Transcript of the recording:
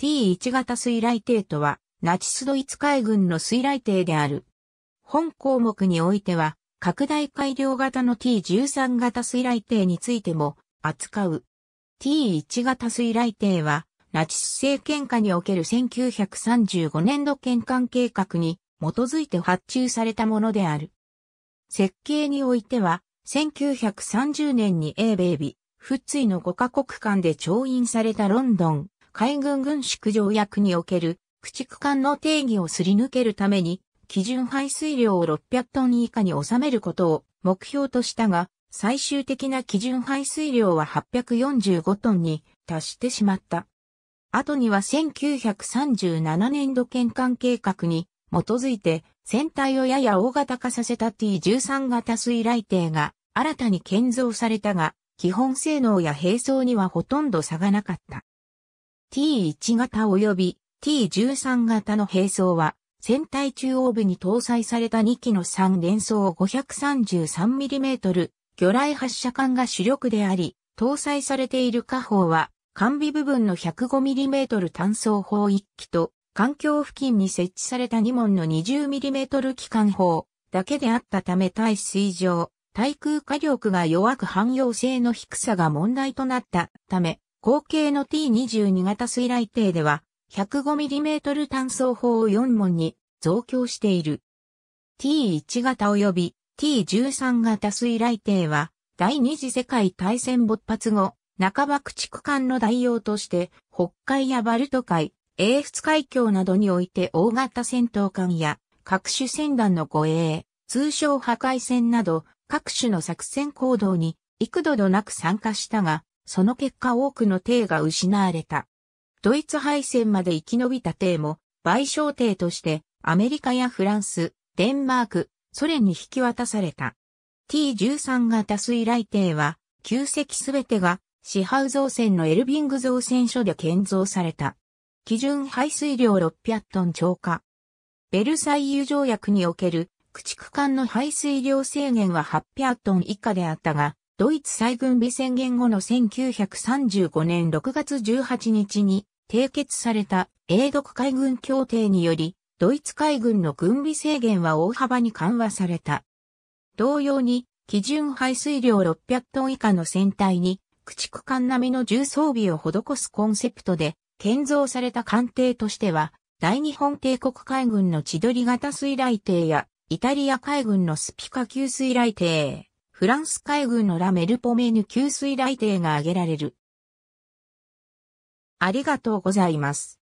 T1 型水雷艇とは、ナチスドイツ海軍の水雷艇である。本項目においては、拡大改良型の T13 型水雷艇についても扱う。T1 型水雷艇は、ナチス政権下における1935年度転換計画に基づいて発注されたものである。設計においては、1930年に英米ッツイの5カ国間で調印されたロンドン、海軍軍縮条約における駆逐艦の定義をすり抜けるために、基準排水量を600トン以下に収めることを目標としたが、最終的な基準排水量は845トンに達してしまった。後には1937年度県艦計画に基づいて船体をやや大型化させた T13 型水雷艇が新たに建造されたが、基本性能や並走にはほとんど差がなかった。T1 型及び T13 型の並走は、船体中央部に搭載された2機の3連装 533mm 魚雷発射管が主力であり、搭載されている火砲は、完備部分の 105mm 単装砲1機と、環境付近に設置された2門の 20mm 機関砲だけであったため対水上、対空火力が弱く汎用性の低さが問題となったため、後継の T22 型水雷艇では 105mm 単装砲を4門に増強している。T1 型及び T13 型水雷艇は第二次世界大戦勃発後、半ば駆逐艦の代用として北海やバルト海、英仏海峡などにおいて大型戦闘艦や各種戦団の護衛、通称破壊戦など各種の作戦行動に幾度となく参加したが、その結果多くの帝が失われた。ドイツ敗戦まで生き延びた帝も、賠償帝としてアメリカやフランス、デンマーク、ソ連に引き渡された。T13 型水雷艇は、旧石すべてが、シハウ造船のエルビング造船所で建造された。基準排水量600トン超過。ベルサイユ条約における、駆逐艦の排水量制限は800トン以下であったが、ドイツ再軍備宣言後の1935年6月18日に締結された英独海軍協定により、ドイツ海軍の軍備制限は大幅に緩和された。同様に、基準排水量600トン以下の船体に、駆逐艦並みの重装備を施すコンセプトで、建造された艦艇としては、大日本帝国海軍の千鳥型水雷艇や、イタリア海軍のスピカ級水雷艇、フランス海軍のラ・メルポメーヌ給水雷艇が挙げられる。ありがとうございます。